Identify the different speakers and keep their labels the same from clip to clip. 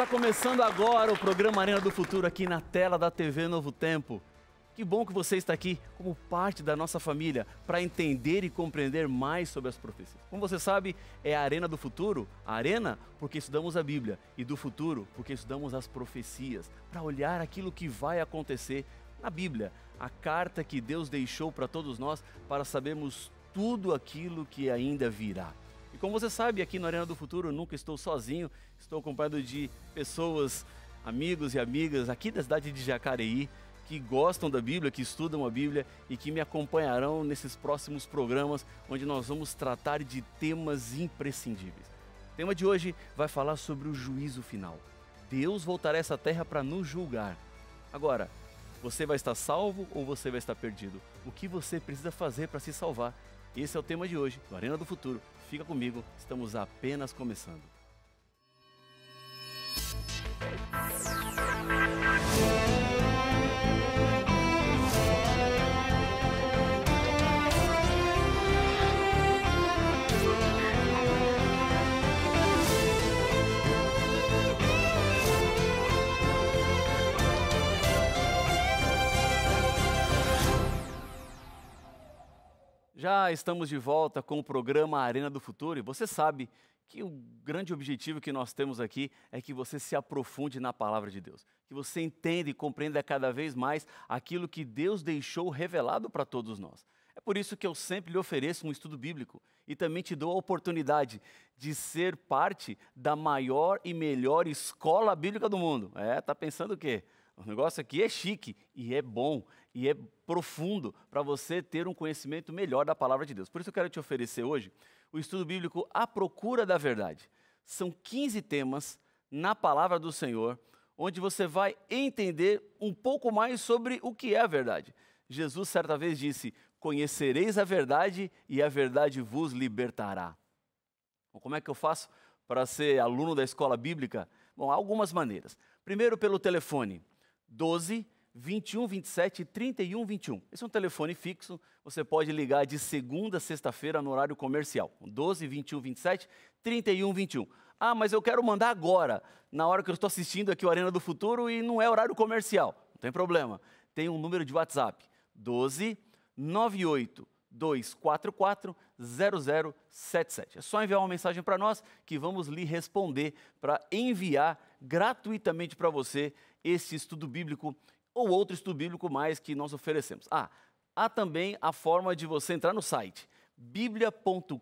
Speaker 1: Está começando agora o programa Arena do Futuro aqui na tela da TV Novo Tempo. Que bom que você está aqui como parte da nossa família para entender e compreender mais sobre as profecias. Como você sabe, é a arena do futuro, a arena porque estudamos a Bíblia e do futuro porque estudamos as profecias, para olhar aquilo que vai acontecer na Bíblia, a carta que Deus deixou para todos nós para sabermos tudo aquilo que ainda virá. E como você sabe, aqui na Arena do Futuro nunca estou sozinho, estou acompanhado de pessoas, amigos e amigas aqui da cidade de Jacareí que gostam da Bíblia, que estudam a Bíblia e que me acompanharão nesses próximos programas onde nós vamos tratar de temas imprescindíveis. O tema de hoje vai falar sobre o juízo final. Deus voltará a essa terra para nos julgar. Agora, você vai estar salvo ou você vai estar perdido? O que você precisa fazer para se salvar? Esse é o tema de hoje do Arena do Futuro. Fica comigo, estamos apenas começando. Já estamos de volta com o programa Arena do Futuro e você sabe que o grande objetivo que nós temos aqui é que você se aprofunde na palavra de Deus, que você entenda e compreenda cada vez mais aquilo que Deus deixou revelado para todos nós. É por isso que eu sempre lhe ofereço um estudo bíblico e também te dou a oportunidade de ser parte da maior e melhor escola bíblica do mundo. É, tá pensando o quê? O negócio aqui é chique e é bom e é profundo para você ter um conhecimento melhor da palavra de Deus. Por isso eu quero te oferecer hoje o estudo bíblico A Procura da Verdade. São 15 temas na palavra do Senhor, onde você vai entender um pouco mais sobre o que é a verdade. Jesus certa vez disse: "Conhecereis a verdade e a verdade vos libertará". Bom, como é que eu faço para ser aluno da escola bíblica? Bom, há algumas maneiras. Primeiro pelo telefone 12 21 27 31 21. Esse é um telefone fixo, você pode ligar de segunda a sexta-feira no horário comercial. 12 21 27 31 21. Ah, mas eu quero mandar agora, na hora que eu estou assistindo aqui o Arena do Futuro e não é horário comercial. Não tem problema. Tem um número de WhatsApp: 12 98 244 0077. É só enviar uma mensagem para nós que vamos lhe responder para enviar gratuitamente para você esse estudo bíblico ou outro estudo bíblico mais que nós oferecemos. Ah, há também a forma de você entrar no site biblia.com.br.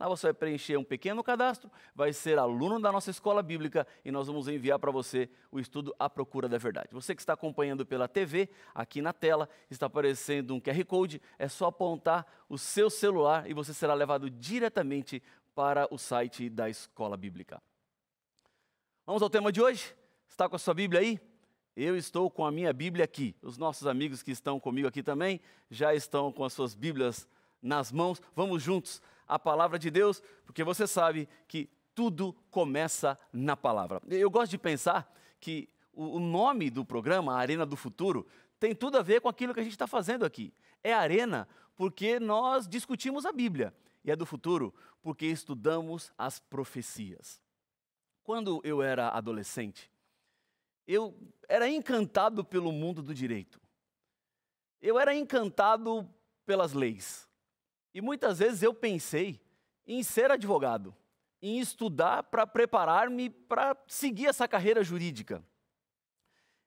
Speaker 1: Lá você vai preencher um pequeno cadastro, vai ser aluno da nossa escola bíblica e nós vamos enviar para você o estudo A Procura da Verdade. Você que está acompanhando pela TV, aqui na tela está aparecendo um QR Code, é só apontar o seu celular e você será levado diretamente para o site da escola bíblica. Vamos ao tema de hoje? Está com a sua Bíblia aí? Eu estou com a minha Bíblia aqui. Os nossos amigos que estão comigo aqui também já estão com as suas Bíblias nas mãos. Vamos juntos à palavra de Deus, porque você sabe que tudo começa na palavra. Eu gosto de pensar que o nome do programa, Arena do Futuro, tem tudo a ver com aquilo que a gente está fazendo aqui. É arena porque nós discutimos a Bíblia. E é do futuro porque estudamos as profecias. Quando eu era adolescente, eu era encantado pelo mundo do direito. Eu era encantado pelas leis. E muitas vezes eu pensei em ser advogado, em estudar para preparar-me para seguir essa carreira jurídica.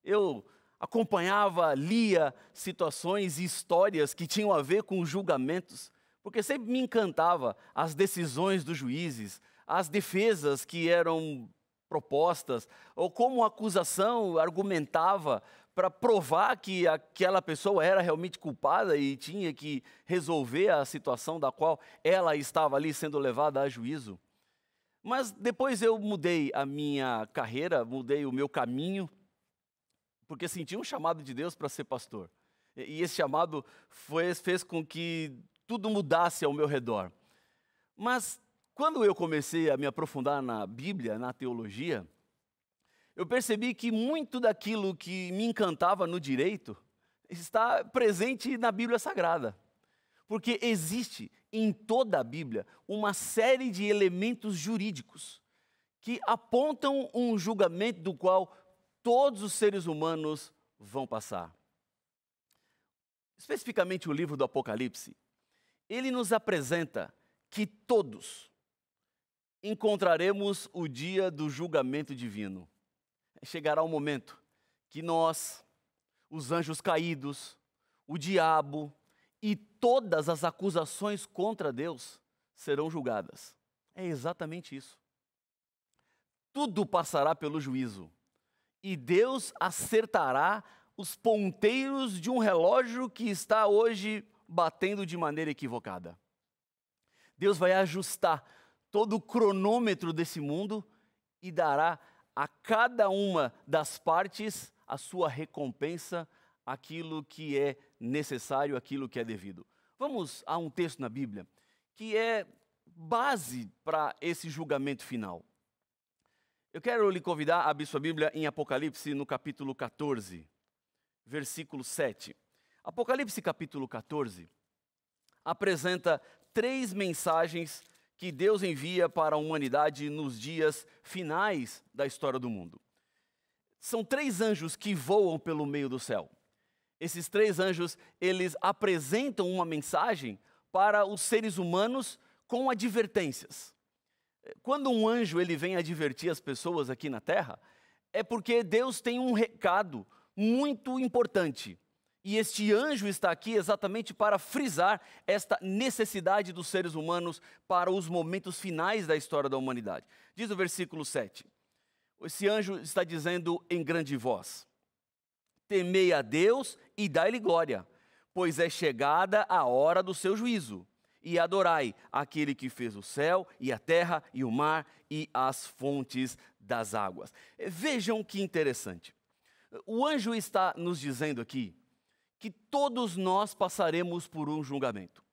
Speaker 1: Eu acompanhava, lia situações e histórias que tinham a ver com julgamentos, porque sempre me encantava as decisões dos juízes, as defesas que eram propostas, ou como a acusação argumentava para provar que aquela pessoa era realmente culpada e tinha que resolver a situação da qual ela estava ali sendo levada a juízo. Mas depois eu mudei a minha carreira, mudei o meu caminho, porque senti um chamado de Deus para ser pastor. E esse chamado foi, fez com que tudo mudasse ao meu redor. Mas quando eu comecei a me aprofundar na Bíblia, na teologia, eu percebi que muito daquilo que me encantava no direito está presente na Bíblia Sagrada. Porque existe em toda a Bíblia uma série de elementos jurídicos que apontam um julgamento do qual todos os seres humanos vão passar. Especificamente o livro do Apocalipse, ele nos apresenta que todos, encontraremos o dia do julgamento divino. Chegará o um momento que nós, os anjos caídos, o diabo e todas as acusações contra Deus serão julgadas. É exatamente isso. Tudo passará pelo juízo e Deus acertará os ponteiros de um relógio que está hoje batendo de maneira equivocada. Deus vai ajustar todo o cronômetro desse mundo e dará a cada uma das partes a sua recompensa, aquilo que é necessário, aquilo que é devido. Vamos a um texto na Bíblia que é base para esse julgamento final. Eu quero lhe convidar a abrir sua Bíblia em Apocalipse, no capítulo 14, versículo 7. Apocalipse, capítulo 14, apresenta três mensagens que Deus envia para a humanidade nos dias finais da história do mundo. São três anjos que voam pelo meio do céu. Esses três anjos, eles apresentam uma mensagem para os seres humanos com advertências. Quando um anjo ele vem advertir as pessoas aqui na terra, é porque Deus tem um recado muito importante e este anjo está aqui exatamente para frisar esta necessidade dos seres humanos para os momentos finais da história da humanidade. Diz o versículo 7. Esse anjo está dizendo em grande voz: Temei a Deus e dai-lhe glória, pois é chegada a hora do seu juízo. E adorai aquele que fez o céu e a terra e o mar e as fontes das águas. Vejam que interessante. O anjo está nos dizendo aqui que todos nós passaremos por um julgamento.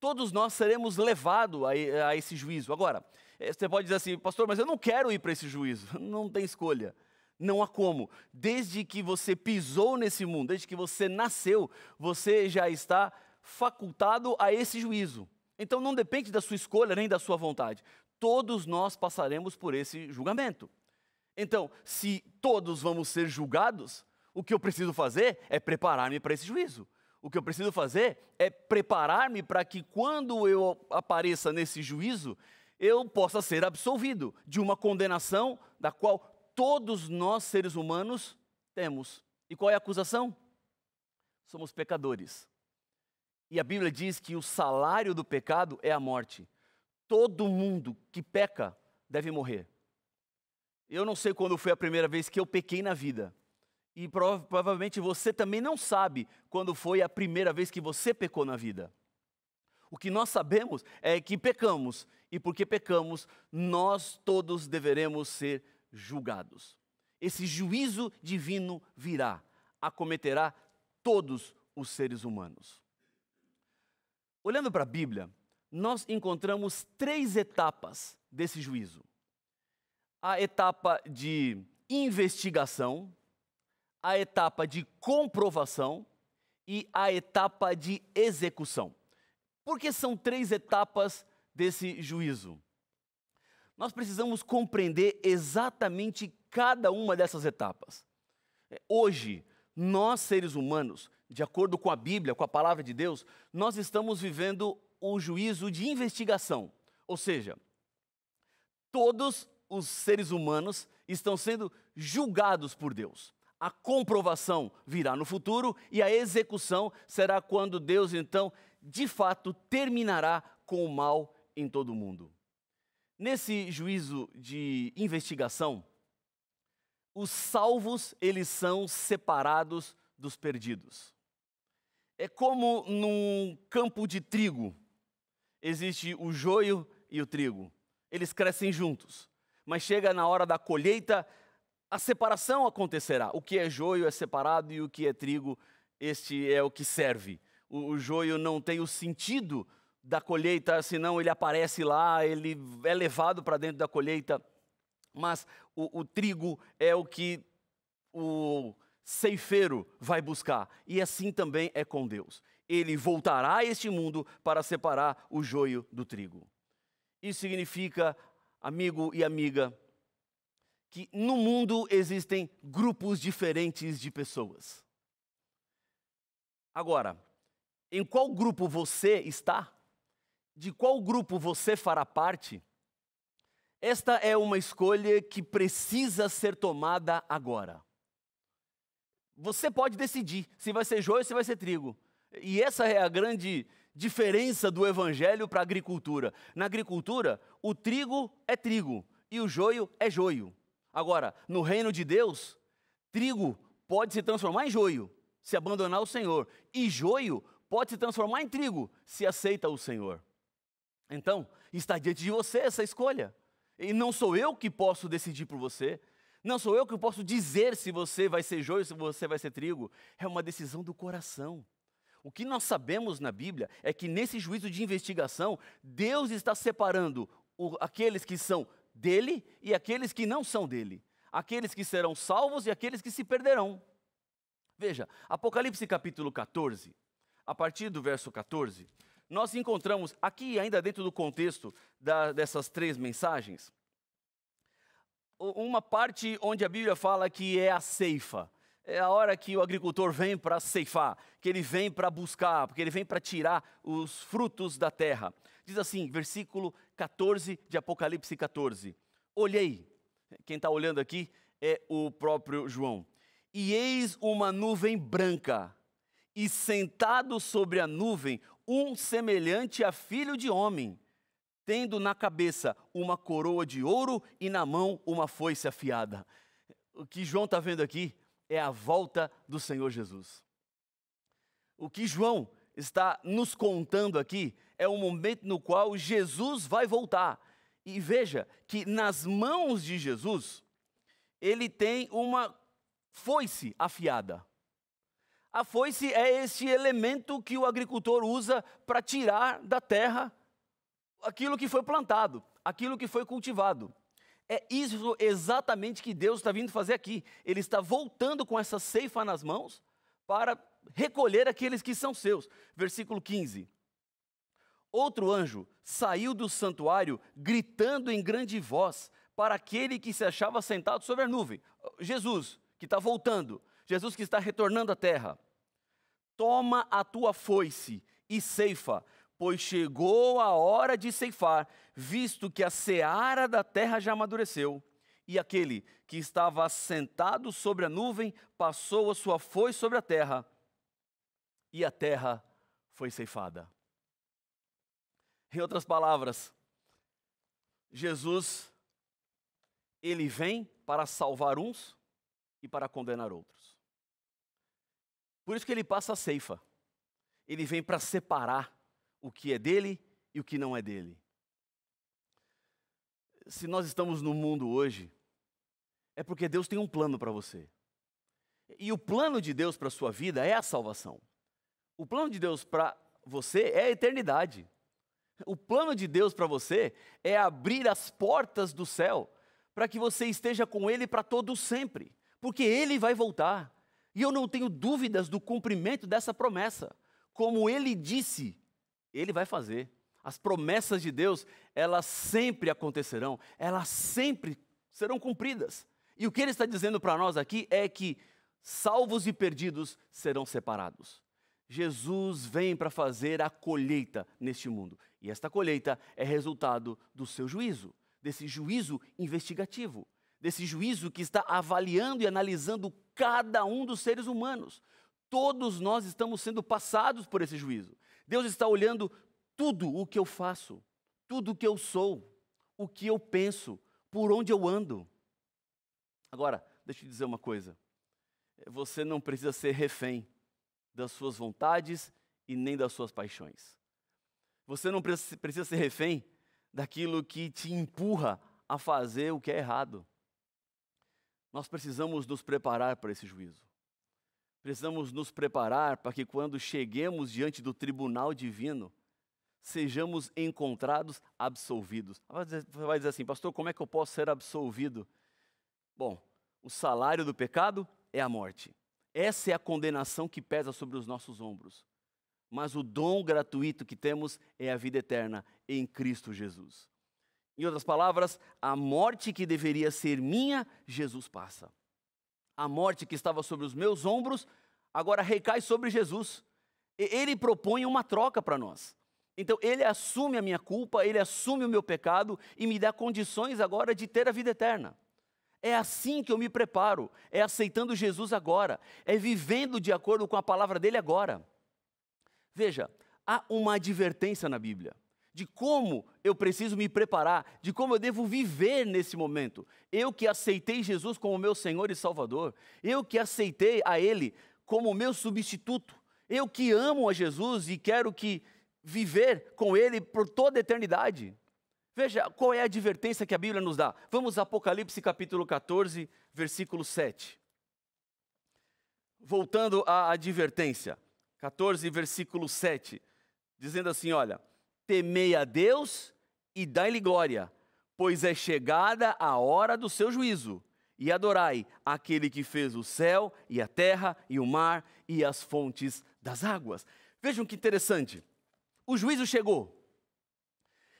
Speaker 1: Todos nós seremos levados a, a esse juízo. Agora, eh, você pode dizer assim, pastor, mas eu não quero ir para esse juízo. Não tem escolha. Não há como. Desde que você pisou nesse mundo, desde que você nasceu, você já está facultado a esse juízo. Então não depende da sua escolha nem da sua vontade. Todos nós passaremos por esse julgamento. Então, se todos vamos ser julgados, o que eu preciso fazer é preparar-me para esse juízo. O que eu preciso fazer é preparar-me para que quando eu apareça nesse juízo, eu possa ser absolvido de uma condenação da qual todos nós seres humanos temos. E qual é a acusação? Somos pecadores. E a Bíblia diz que o salário do pecado é a morte. Todo mundo que peca deve morrer. Eu não sei quando foi a primeira vez que eu pequei na vida, e provavelmente você também não sabe quando foi a primeira vez que você pecou na vida. O que nós sabemos é que pecamos, e porque pecamos, nós todos deveremos ser julgados. Esse juízo divino virá, acometerá todos os seres humanos. Olhando para a Bíblia, nós encontramos três etapas desse juízo: a etapa de investigação, a etapa de comprovação e a etapa de execução. Por que são três etapas desse juízo? Nós precisamos compreender exatamente cada uma dessas etapas. Hoje, nós seres humanos, de acordo com a Bíblia, com a palavra de Deus, nós estamos vivendo o juízo de investigação. Ou seja, todos os seres humanos estão sendo julgados por Deus. A comprovação virá no futuro e a execução será quando Deus, então, de fato, terminará com o mal em todo o mundo. Nesse juízo de investigação, os salvos eles são separados dos perdidos. É como num campo de trigo. Existe o joio e o trigo. Eles crescem juntos, mas chega na hora da colheita, a separação acontecerá. O que é joio é separado e o que é trigo, este é o que serve. O, o joio não tem o sentido da colheita, senão ele aparece lá, ele é levado para dentro da colheita. Mas o, o trigo é o que o ceifeiro vai buscar. E assim também é com Deus. Ele voltará a este mundo para separar o joio do trigo. Isso significa, amigo e amiga, que no mundo existem grupos diferentes de pessoas. Agora, em qual grupo você está? De qual grupo você fará parte? Esta é uma escolha que precisa ser tomada agora. Você pode decidir se vai ser joio ou se vai ser trigo. E essa é a grande diferença do evangelho para a agricultura. Na agricultura, o trigo é trigo e o joio é joio. Agora, no reino de Deus, trigo pode se transformar em joio, se abandonar o Senhor, e joio pode se transformar em trigo, se aceita o Senhor. Então, está diante de você essa escolha. E não sou eu que posso decidir por você. Não sou eu que posso dizer se você vai ser joio, ou se você vai ser trigo. É uma decisão do coração. O que nós sabemos na Bíblia é que nesse juízo de investigação, Deus está separando o, aqueles que são dele e aqueles que não são dele, aqueles que serão salvos e aqueles que se perderão. Veja, Apocalipse capítulo 14, a partir do verso 14, nós encontramos aqui, ainda dentro do contexto da, dessas três mensagens, uma parte onde a Bíblia fala que é a ceifa, é a hora que o agricultor vem para ceifar, que ele vem para buscar, porque ele vem para tirar os frutos da terra. Diz assim, versículo 14 de Apocalipse 14: Olhei, quem está olhando aqui é o próprio João, e eis uma nuvem branca, e sentado sobre a nuvem, um semelhante a filho de homem, tendo na cabeça uma coroa de ouro e na mão uma foice afiada. O que João está vendo aqui? é a volta do Senhor Jesus. O que João está nos contando aqui é o momento no qual Jesus vai voltar. E veja que nas mãos de Jesus, ele tem uma foice afiada. A foice é este elemento que o agricultor usa para tirar da terra aquilo que foi plantado, aquilo que foi cultivado. É isso exatamente que Deus está vindo fazer aqui. Ele está voltando com essa ceifa nas mãos para recolher aqueles que são seus. Versículo 15. Outro anjo saiu do santuário gritando em grande voz para aquele que se achava sentado sobre a nuvem. Jesus, que está voltando, Jesus que está retornando à terra. Toma a tua foice e ceifa, pois chegou a hora de ceifar, visto que a seara da terra já amadureceu. E aquele que estava sentado sobre a nuvem passou a sua foice sobre a terra, e a terra foi ceifada. Em outras palavras, Jesus, ele vem para salvar uns e para condenar outros. Por isso que ele passa a ceifa. Ele vem para separar o que é dele e o que não é dele. Se nós estamos no mundo hoje, é porque Deus tem um plano para você. E o plano de Deus para a sua vida é a salvação. O plano de Deus para você é a eternidade. O plano de Deus para você é abrir as portas do céu para que você esteja com Ele para todo sempre, porque Ele vai voltar. E eu não tenho dúvidas do cumprimento dessa promessa. Como Ele disse, ele vai fazer. As promessas de Deus, elas sempre acontecerão, elas sempre serão cumpridas. E o que ele está dizendo para nós aqui é que salvos e perdidos serão separados. Jesus vem para fazer a colheita neste mundo. E esta colheita é resultado do seu juízo, desse juízo investigativo, desse juízo que está avaliando e analisando cada um dos seres humanos. Todos nós estamos sendo passados por esse juízo. Deus está olhando tudo o que eu faço, tudo o que eu sou, o que eu penso, por onde eu ando. Agora, deixa eu te dizer uma coisa. Você não precisa ser refém das suas vontades e nem das suas paixões. Você não precisa ser refém daquilo que te empurra a fazer o que é errado. Nós precisamos nos preparar para esse juízo. Precisamos nos preparar para que quando cheguemos diante do tribunal divino, sejamos encontrados absolvidos. Você vai dizer assim, pastor, como é que eu posso ser absolvido? Bom, o salário do pecado é a morte. Essa é a condenação que pesa sobre os nossos ombros. Mas o dom gratuito que temos é a vida eterna em Cristo Jesus. Em outras palavras, a morte que deveria ser minha, Jesus passa. A morte que estava sobre os meus ombros agora recai sobre Jesus. Ele propõe uma troca para nós. Então, ele assume a minha culpa, ele assume o meu pecado e me dá condições agora de ter a vida eterna. É assim que eu me preparo, é aceitando Jesus agora, é vivendo de acordo com a palavra dele agora. Veja, há uma advertência na Bíblia de como eu preciso me preparar, de como eu devo viver nesse momento. Eu que aceitei Jesus como meu Senhor e Salvador, eu que aceitei a Ele como meu substituto, eu que amo a Jesus e quero que viver com Ele por toda a eternidade. Veja qual é a advertência que a Bíblia nos dá. Vamos a Apocalipse capítulo 14, versículo 7. Voltando à advertência, 14, versículo 7, dizendo assim: Olha, temei a Deus e dai-lhe glória, pois é chegada a hora do seu juízo. E adorai aquele que fez o céu e a terra e o mar e as fontes das águas. Vejam que interessante. O juízo chegou.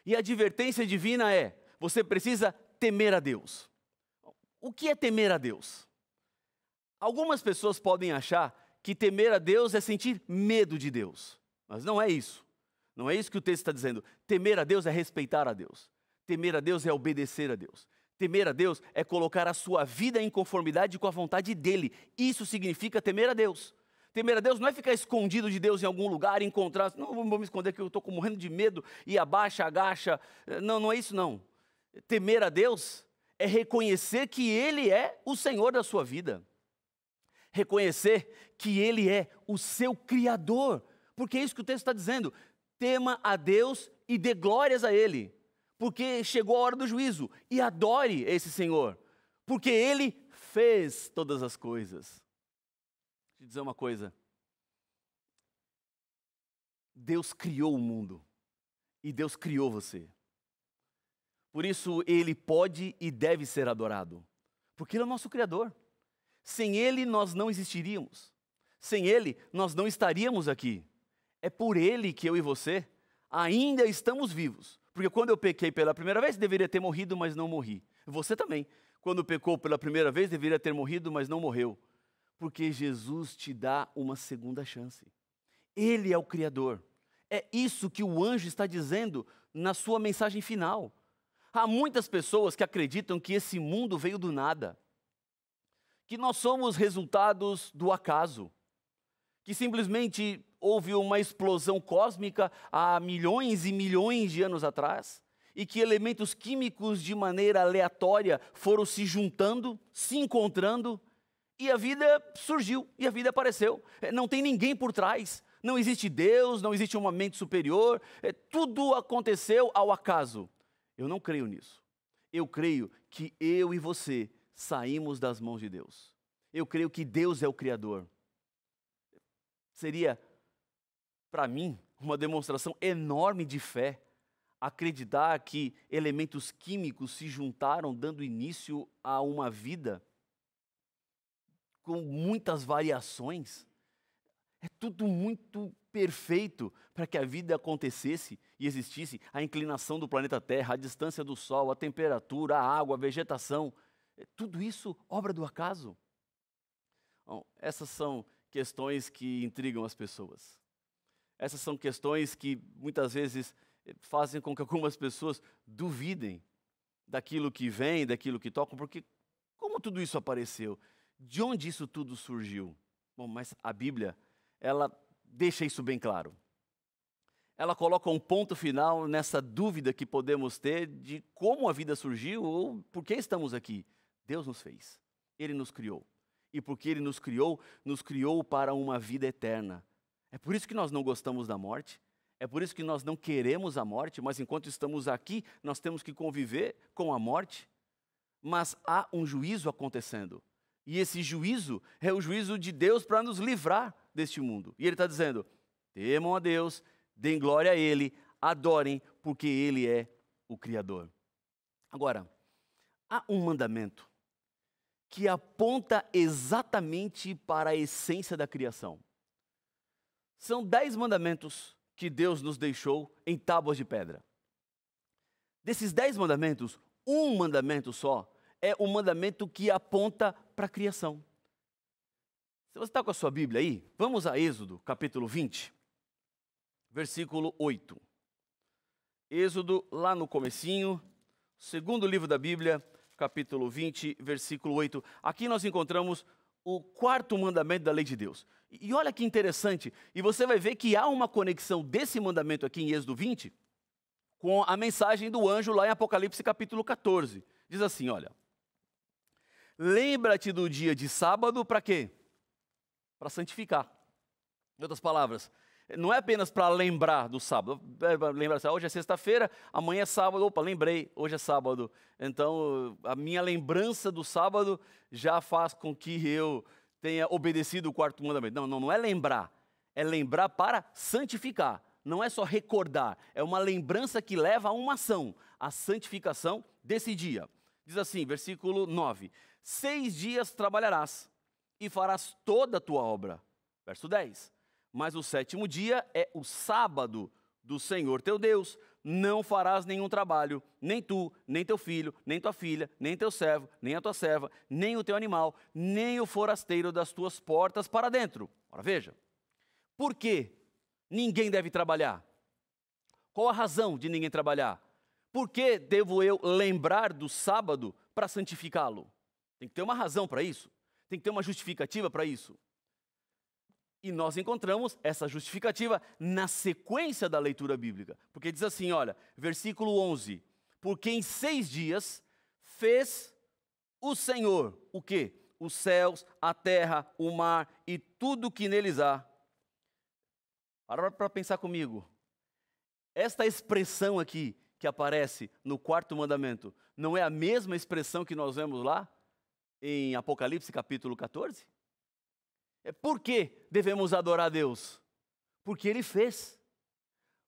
Speaker 1: E a advertência divina é: você precisa temer a Deus. O que é temer a Deus? Algumas pessoas podem achar que temer a Deus é sentir medo de Deus, mas não é isso. Não é isso que o texto está dizendo. Temer a Deus é respeitar a Deus. Temer a Deus é obedecer a Deus. Temer a Deus é colocar a sua vida em conformidade com a vontade dele. Isso significa temer a Deus. Temer a Deus não é ficar escondido de Deus em algum lugar, encontrar, não vou me esconder que eu estou morrendo de medo e abaixa, agacha. Não, não é isso não. Temer a Deus é reconhecer que Ele é o Senhor da sua vida. Reconhecer que Ele é o seu Criador. Porque é isso que o texto está dizendo tema a Deus e dê glórias a Ele, porque chegou a hora do juízo, e adore esse Senhor, porque Ele fez todas as coisas. Deixa eu dizer uma coisa. Deus criou o mundo e Deus criou você. Por isso, Ele pode e deve ser adorado, porque Ele é o nosso Criador. Sem Ele, nós não existiríamos. Sem Ele, nós não estaríamos aqui. É por ele que eu e você ainda estamos vivos. Porque quando eu pequei pela primeira vez, deveria ter morrido, mas não morri. Você também. Quando pecou pela primeira vez, deveria ter morrido, mas não morreu. Porque Jesus te dá uma segunda chance. Ele é o Criador. É isso que o anjo está dizendo na sua mensagem final. Há muitas pessoas que acreditam que esse mundo veio do nada, que nós somos resultados do acaso, que simplesmente houve uma explosão cósmica há milhões e milhões de anos atrás e que elementos químicos de maneira aleatória foram se juntando, se encontrando e a vida surgiu e a vida apareceu. É, não tem ninguém por trás, não existe Deus, não existe uma mente superior, é, tudo aconteceu ao acaso. Eu não creio nisso. Eu creio que eu e você saímos das mãos de Deus. Eu creio que Deus é o Criador. Seria para mim, uma demonstração enorme de fé acreditar que elementos químicos se juntaram, dando início a uma vida com muitas variações. É tudo muito perfeito para que a vida acontecesse e existisse. A inclinação do planeta Terra, a distância do Sol, a temperatura, a água, a vegetação. É tudo isso obra do acaso. Bom, essas são questões que intrigam as pessoas. Essas são questões que muitas vezes eh, fazem com que algumas pessoas duvidem daquilo que vem, daquilo que tocam, porque como tudo isso apareceu? De onde isso tudo surgiu? Bom, mas a Bíblia, ela deixa isso bem claro. Ela coloca um ponto final nessa dúvida que podemos ter de como a vida surgiu ou por que estamos aqui. Deus nos fez, Ele nos criou. E porque Ele nos criou, nos criou para uma vida eterna. É por isso que nós não gostamos da morte. É por isso que nós não queremos a morte, mas enquanto estamos aqui, nós temos que conviver com a morte. Mas há um juízo acontecendo. E esse juízo é o juízo de Deus para nos livrar deste mundo. E Ele está dizendo: temam a Deus, deem glória a Ele, adorem, porque Ele é o Criador. Agora, há um mandamento que aponta exatamente para a essência da criação são dez mandamentos que Deus nos deixou em tábuas de pedra. Desses dez mandamentos, um mandamento só é o mandamento que aponta para a criação. Se você está com a sua Bíblia aí, vamos a Êxodo, capítulo 20, versículo 8. Êxodo, lá no comecinho, segundo livro da Bíblia, capítulo 20, versículo 8. Aqui nós encontramos o quarto mandamento da lei de Deus. E olha que interessante, e você vai ver que há uma conexão desse mandamento aqui em Êxodo 20 com a mensagem do anjo lá em Apocalipse capítulo 14. Diz assim, olha: Lembra-te do dia de sábado para quê? Para santificar. Em outras palavras, não é apenas para lembrar do sábado. É, é, lembrar, ah, hoje é sexta-feira, amanhã é sábado. Opa, lembrei, hoje é sábado. Então, a minha lembrança do sábado já faz com que eu tenha obedecido o quarto mandamento. Não, não, não é lembrar. É lembrar para santificar. Não é só recordar. É uma lembrança que leva a uma ação, a santificação desse dia. Diz assim, versículo 9: Seis dias trabalharás e farás toda a tua obra. Verso 10. Mas o sétimo dia é o sábado do Senhor teu Deus não farás nenhum trabalho, nem tu, nem teu filho, nem tua filha, nem teu servo, nem a tua serva, nem o teu animal, nem o forasteiro das tuas portas para dentro. Ora, veja, por que ninguém deve trabalhar? Qual a razão de ninguém trabalhar? Por que devo eu lembrar do sábado para santificá-lo? Tem que ter uma razão para isso, tem que ter uma justificativa para isso. E nós encontramos essa justificativa na sequência da leitura bíblica, porque diz assim: olha, versículo 11: Porque em seis dias fez o Senhor o que? Os céus, a terra, o mar e tudo que neles há. para pensar comigo. Esta expressão aqui que aparece no quarto mandamento não é a mesma expressão que nós vemos lá em Apocalipse capítulo 14? É, por que devemos adorar a Deus? Porque Ele fez.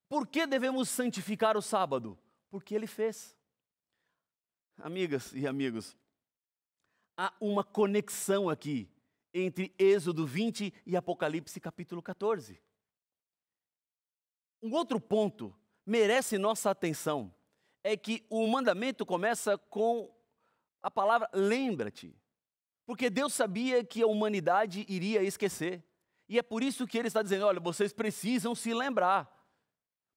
Speaker 1: Por que devemos santificar o sábado? Porque Ele fez. Amigas e amigos, há uma conexão aqui entre Êxodo 20 e Apocalipse capítulo 14. Um outro ponto merece nossa atenção é que o mandamento começa com a palavra lembra-te. Porque Deus sabia que a humanidade iria esquecer. E é por isso que ele está dizendo: olha, vocês precisam se lembrar.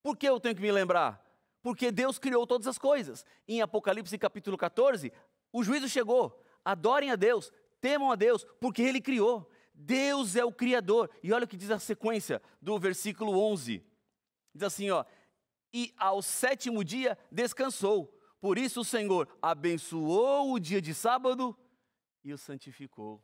Speaker 1: Por que eu tenho que me lembrar? Porque Deus criou todas as coisas. Em Apocalipse capítulo 14, o juízo chegou. Adorem a Deus, temam a Deus, porque Ele criou. Deus é o Criador. E olha o que diz a sequência do versículo 11: diz assim, ó. E ao sétimo dia descansou. Por isso o Senhor abençoou o dia de sábado e o santificou.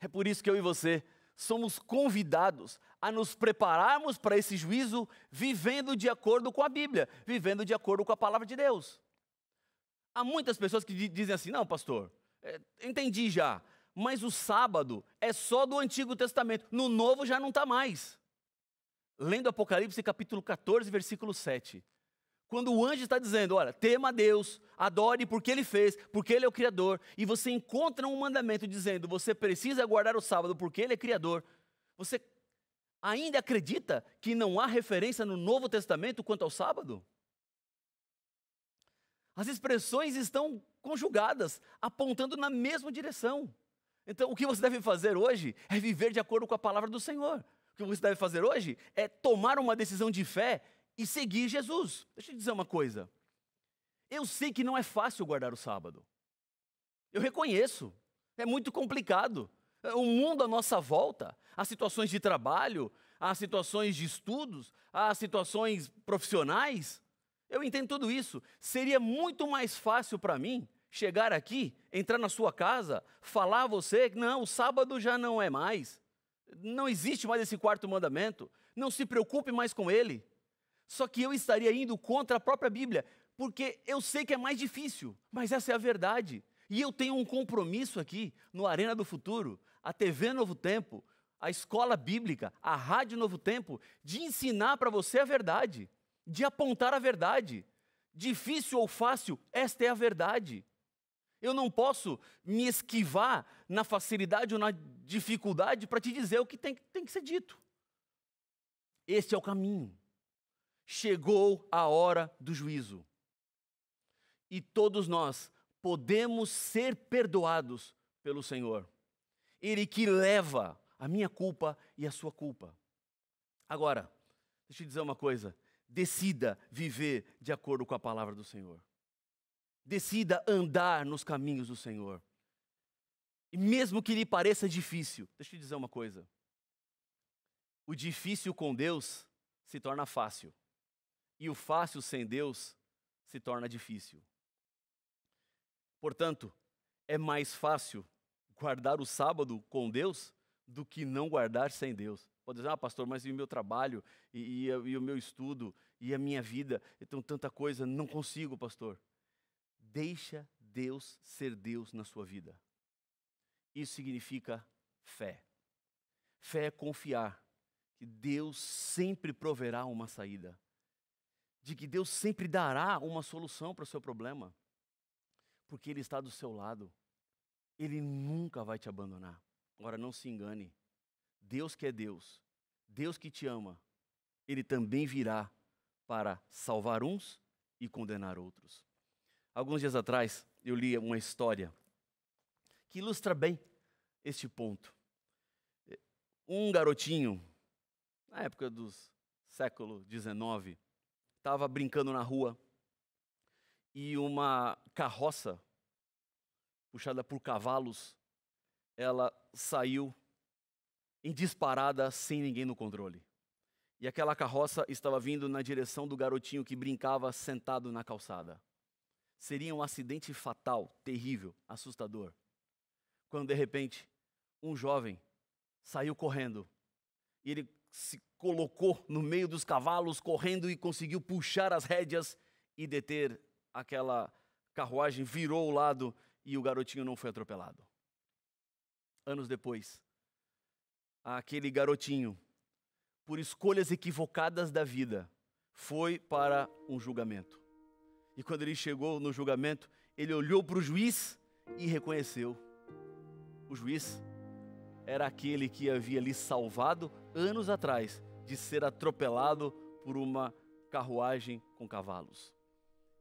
Speaker 1: É por isso que eu e você somos convidados a nos prepararmos para esse juízo vivendo de acordo com a Bíblia, vivendo de acordo com a palavra de Deus. Há muitas pessoas que dizem assim: não, pastor, é, entendi já, mas o sábado é só do Antigo Testamento, no Novo já não está mais. Lendo Apocalipse capítulo 14, versículo 7, quando o anjo está dizendo, olha, tema a Deus, adore porque Ele fez, porque Ele é o Criador, e você encontra um mandamento dizendo, você precisa guardar o sábado porque Ele é Criador, você ainda acredita que não há referência no Novo Testamento quanto ao sábado? As expressões estão conjugadas, apontando na mesma direção. Então, o que você deve fazer hoje é viver de acordo com a palavra do Senhor. O que você deve fazer hoje é tomar uma decisão de fé e seguir Jesus. Deixa eu dizer uma coisa. Eu sei que não é fácil guardar o sábado. Eu reconheço. É muito complicado. O mundo à nossa volta, as situações de trabalho, as situações de estudos, as situações profissionais. Eu entendo tudo isso. Seria muito mais fácil para mim chegar aqui, entrar na sua casa, falar a você: não, o sábado já não é mais. Não existe mais esse quarto mandamento. Não se preocupe mais com ele. Só que eu estaria indo contra a própria Bíblia, porque eu sei que é mais difícil, mas essa é a verdade. E eu tenho um compromisso aqui no Arena do Futuro, a TV Novo Tempo, a escola bíblica, a rádio Novo Tempo, de ensinar para você a verdade, de apontar a verdade. Difícil ou fácil, esta é a verdade. Eu não posso me esquivar na facilidade ou na dificuldade para te dizer o que tem, tem que ser dito. Este é o caminho chegou a hora do juízo. E todos nós podemos ser perdoados pelo Senhor. Ele que leva a minha culpa e a sua culpa. Agora, deixa eu te dizer uma coisa: decida viver de acordo com a palavra do Senhor. Decida andar nos caminhos do Senhor. E mesmo que lhe pareça difícil, deixa eu te dizer uma coisa: o difícil com Deus se torna fácil e o fácil sem Deus se torna difícil. Portanto, é mais fácil guardar o sábado com Deus do que não guardar sem Deus. Pode dizer, ah, pastor, mas e o meu trabalho, e, e, e o meu estudo, e a minha vida, então tanta coisa, não consigo, pastor. Deixa Deus ser Deus na sua vida. Isso significa fé. Fé é confiar que Deus sempre proverá uma saída de que Deus sempre dará uma solução para o seu problema, porque Ele está do seu lado. Ele nunca vai te abandonar. Agora, não se engane. Deus que é Deus, Deus que te ama, Ele também virá para salvar uns e condenar outros. Alguns dias atrás, eu li uma história que ilustra bem este ponto. Um garotinho, na época do século XIX, estava brincando na rua e uma carroça puxada por cavalos, ela saiu em disparada sem ninguém no controle. E aquela carroça estava vindo na direção do garotinho que brincava sentado na calçada. Seria um acidente fatal, terrível, assustador. Quando de repente, um jovem saiu correndo e ele se colocou no meio dos cavalos, correndo e conseguiu puxar as rédeas e deter aquela carruagem, virou o lado e o garotinho não foi atropelado. Anos depois, aquele garotinho, por escolhas equivocadas da vida, foi para um julgamento. E quando ele chegou no julgamento, ele olhou para o juiz e reconheceu. O juiz era aquele que havia lhe salvado anos atrás de ser atropelado por uma carruagem com cavalos.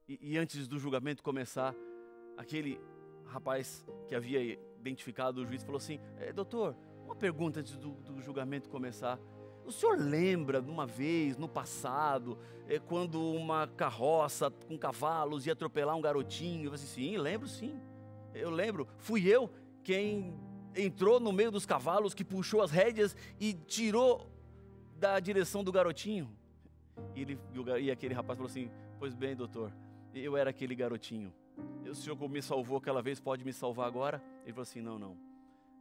Speaker 1: E, e antes do julgamento começar, aquele rapaz que havia identificado o juiz falou assim: eh, Doutor, uma pergunta antes do, do, julgamento começar. O senhor lembra de uma vez no passado, eh, quando uma carroça com cavalos ia atropelar um garotinho? Eu disse: assim, sim, lembro sim. Eu lembro, fui eu quem entrou no meio dos cavalos, que puxou as rédeas e tirou da direção do garotinho. E, ele, e aquele rapaz falou assim: Pois bem, doutor, eu era aquele garotinho. O senhor me salvou aquela vez, pode me salvar agora? Ele falou assim: Não, não.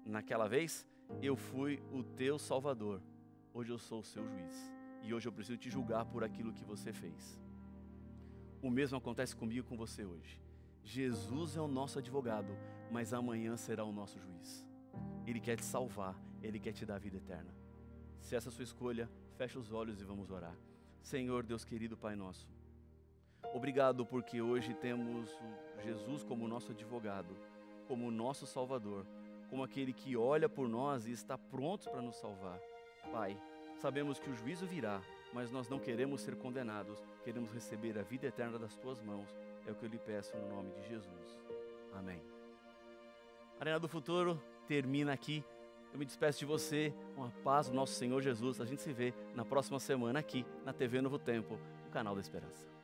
Speaker 1: Naquela vez eu fui o teu salvador. Hoje eu sou o seu juiz. E hoje eu preciso te julgar por aquilo que você fez. O mesmo acontece comigo e com você hoje. Jesus é o nosso advogado, mas amanhã será o nosso juiz. Ele quer te salvar, Ele quer te dar vida eterna. Se essa é a sua escolha, feche os olhos e vamos orar. Senhor, Deus querido, Pai nosso, obrigado porque hoje temos Jesus como nosso advogado, como nosso Salvador, como aquele que olha por nós e está pronto para nos salvar. Pai, sabemos que o juízo virá, mas nós não queremos ser condenados, queremos receber a vida eterna das tuas mãos. É o que eu lhe peço no nome de Jesus. Amém. Arena do Futuro, termina aqui. Eu me despeço de você com a paz do nosso Senhor Jesus. A gente se vê na próxima semana aqui na TV Novo Tempo, o canal da Esperança.